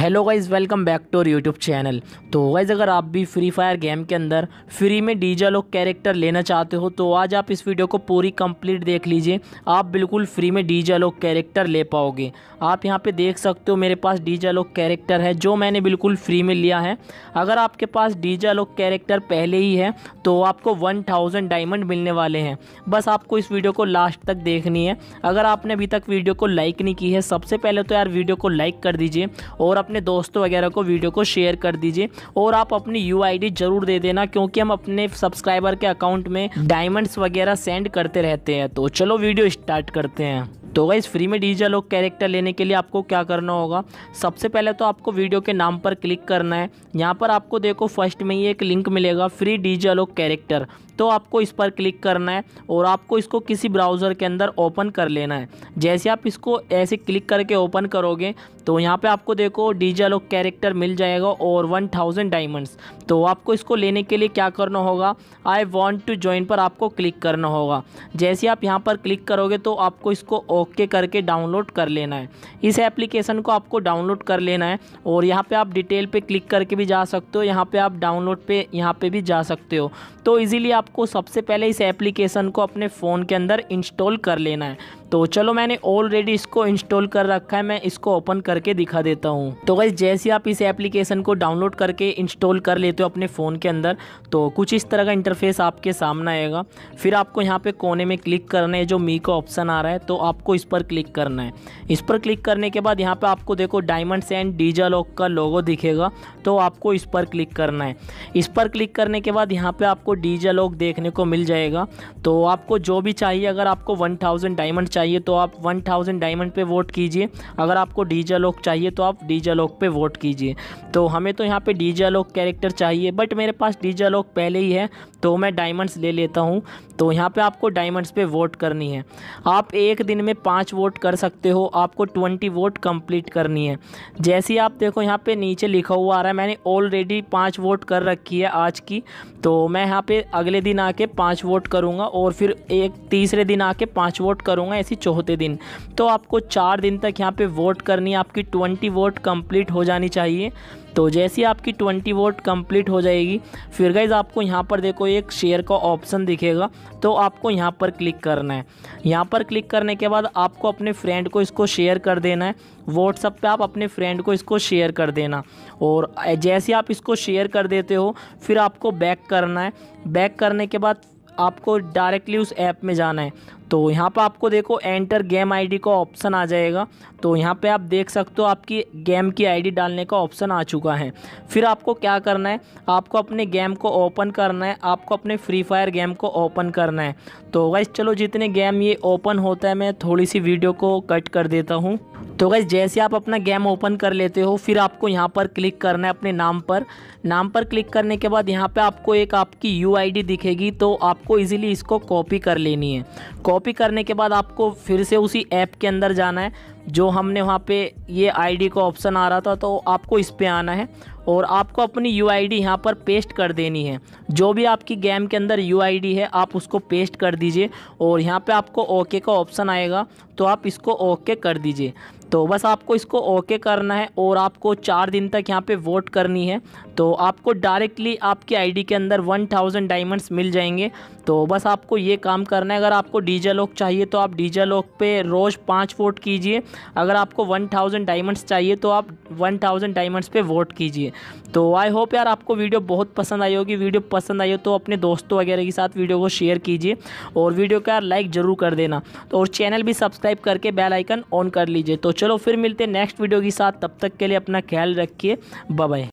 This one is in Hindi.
hello guys welcome back to our YouTube channel तो गाइज़ अगर आप भी फ्री फायर गेम के अंदर फ्री में डीजा लोग कैरेक्टर लेना चाहते हो तो आज आप इस वीडियो को पूरी कंप्लीट देख लीजिए आप बिल्कुल फ्री में डीजा लोग कैरेक्टर ले पाओगे आप यहां पे देख सकते हो मेरे पास डीजा लोग कैरेक्टर है जो मैंने बिल्कुल फ्री में लिया है अगर आपके पास डीजा लोग कैरेक्टर पहले ही है तो आपको वन डायमंड मिलने वाले हैं बस आपको इस वीडियो को लास्ट तक देखनी है अगर आपने अभी तक वीडियो को लाइक नहीं की है सबसे पहले तो यार वीडियो को लाइक कर दीजिए और अपने दोस्तों वगैरह को वीडियो को शेयर कर दीजिए और आप अपनी यू जरूर दे देना क्योंकि हम अपने सब्सक्राइबर के अकाउंट में डायमंड्स वगैरह सेंड करते रहते हैं तो चलो वीडियो स्टार्ट करते हैं तो गाइज फ्री में डीजल लोग कैरेक्टर लेने के लिए आपको क्या करना होगा सबसे पहले तो आपको वीडियो के नाम पर क्लिक करना है यहाँ पर आपको देखो फर्स्ट में ही एक लिंक मिलेगा फ्री डीजल लोग कैरेक्टर तो आपको इस पर क्लिक करना है और आपको इसको किसी ब्राउज़र के अंदर ओपन कर लेना है जैसे आप इसको ऐसे क्लिक करके ओपन करोगे तो यहाँ पे आपको देखो डीजल और कैरेक्टर मिल जाएगा और वन थाउजेंड डायमंड्स तो आपको इसको लेने के लिए क्या करना होगा आई वॉन्ट टू ज्वाइन पर आपको क्लिक करना होगा जैसे आप यहाँ पर क्लिक करोगे तो आपको इसको ओके करके डाउनलोड कर लेना है इस एप्लीकेशन को आपको डाउनलोड कर लेना है और यहाँ पे आप डिटेल पे क्लिक करके भी जा सकते हो यहाँ पे आप डाउनलोड पे यहाँ पे भी जा सकते हो तो ईजिली आप आपको सबसे पहले इस एप्लीकेशन को अपने फ़ोन के अंदर इंस्टॉल कर लेना है तो चलो मैंने ऑलरेडी इसको इंस्टॉल कर रखा है मैं इसको ओपन करके दिखा देता हूँ तो वैसे जैसे आप इस एप्लीकेशन को डाउनलोड करके इंस्टॉल कर लेते हो अपने फ़ोन के अंदर तो कुछ इस तरह का इंटरफेस आपके सामने आएगा फिर आपको यहाँ पे कोने में क्लिक करना है जो मी का ऑप्शन आ रहा है तो आपको इस पर क्लिक करना है इस पर क्लिक करने के बाद यहाँ पर आपको देखो डायमंड सैंड डीजा लॉक का लोगो दिखेगा तो आपको इस पर क्लिक करना है इस पर क्लिक करने के बाद यहाँ पर आपको डीजा लॉक देखने को मिल जाएगा तो आपको जो भी चाहिए अगर आपको वन थाउजेंड डायमंड चाहिए तो आप वन थाउजेंड डायमंड पे वोट कीजिए अगर आपको डीजा लॉक चाहिए तो आप डीजा लॉक पे वोट कीजिए तो हमें तो यहाँ पे लॉक कैरेक्टर चाहिए बट मेरे पास डीजा लॉक पहले ही है तो मैं डायमंड्स ले लेता हूँ तो यहाँ पे आपको डायमंड्स पे वोट करनी है आप एक दिन में पाँच वोट कर सकते हो आपको ट्वेंटी वोट कम्प्लीट करनी है जैसे ही आप देखो यहाँ पर नीचे लिखा हुआ आ रहा है मैंने ऑलरेडी पाँच वोट कर रखी है आज की तो मैं यहाँ पर अगले दिन आके पाँच वोट करूँगा और फिर एक तीसरे दिन आके पाँच वोट करूँगा सी चौथे दिन तो आपको चार दिन तक यहाँ पे वोट करनी है आपकी ट्वेंटी वोट कंप्लीट हो जानी चाहिए तो जैसे आपकी ट्वेंटी वोट कंप्लीट हो जाएगी फिर गाइज आपको यहाँ पर देखो एक शेयर का ऑप्शन दिखेगा तो आपको यहाँ पर क्लिक करना है यहाँ पर क्लिक करने के बाद आपको अपने फ्रेंड को इसको शेयर कर देना है व्हाट्सअप पे आप अपने फ्रेंड को इसको शेयर कर देना और जैसे आप इसको शेयर कर देते हो फिर आपको बैक करना है बैक करने के बाद आपको डायरेक्टली उस ऐप में जाना है तो यहाँ पर आपको देखो एंटर गेम आईडी का ऑप्शन आ जाएगा तो यहाँ पे आप देख सकते हो आपकी गेम की आईडी डालने का ऑप्शन आ चुका है फिर आपको क्या करना है आपको अपने गेम को ओपन करना है आपको अपने फ्री फायर गेम को ओपन करना है तो वैसे चलो जितने गेम ये ओपन होता है मैं थोड़ी सी वीडियो को कट कर देता हूँ तो गैस जैसे आप अपना गेम ओपन कर लेते हो फिर आपको यहाँ पर क्लिक करना है अपने नाम पर नाम पर क्लिक करने के बाद यहाँ पे आपको एक आपकी यू दिखेगी तो आपको इजीली इसको कॉपी कर लेनी है कॉपी करने के बाद आपको फिर से उसी ऐप के अंदर जाना है जो हमने वहाँ पे ये आईडी का ऑप्शन आ रहा था तो आपको इस पर आना है और आपको अपनी यू आई डी यहाँ पर पेस्ट कर देनी है जो भी आपकी गेम के अंदर यू आई डी है आप उसको पेस्ट कर दीजिए और यहाँ पे आपको ओके का ऑप्शन आएगा तो आप इसको ओके कर दीजिए तो बस आपको इसको ओके करना है और आपको चार दिन तक यहाँ पे वोट करनी है तो आपको डायरेक्टली आपकी आईडी के अंदर वन थाउजेंड डायमंड्स मिल जाएंगे तो बस आपको ये काम करना है अगर आपको डीजे लॉक चाहिए तो आप डीजे लॉक पे रोज़ पाँच वोट कीजिए अगर आपको वन थाउजेंड डायमंड्स चाहिए तो आप वन थाउजेंड डायमंड्स पे वोट कीजिए तो आई होप यार आपको वीडियो बहुत पसंद आई होगी वीडियो पसंद आई हो तो अपने दोस्तों वगैरह के साथ वीडियो को शेयर कीजिए और वीडियो का यार लाइक ज़रूर कर देना तो और चैनल भी सब्सक्राइब करके बेल आइकन ऑन कर लीजिए तो चलो फिर मिलते हैं नेक्स्ट वीडियो के साथ तब तक के लिए अपना ख्याल रखिए बाय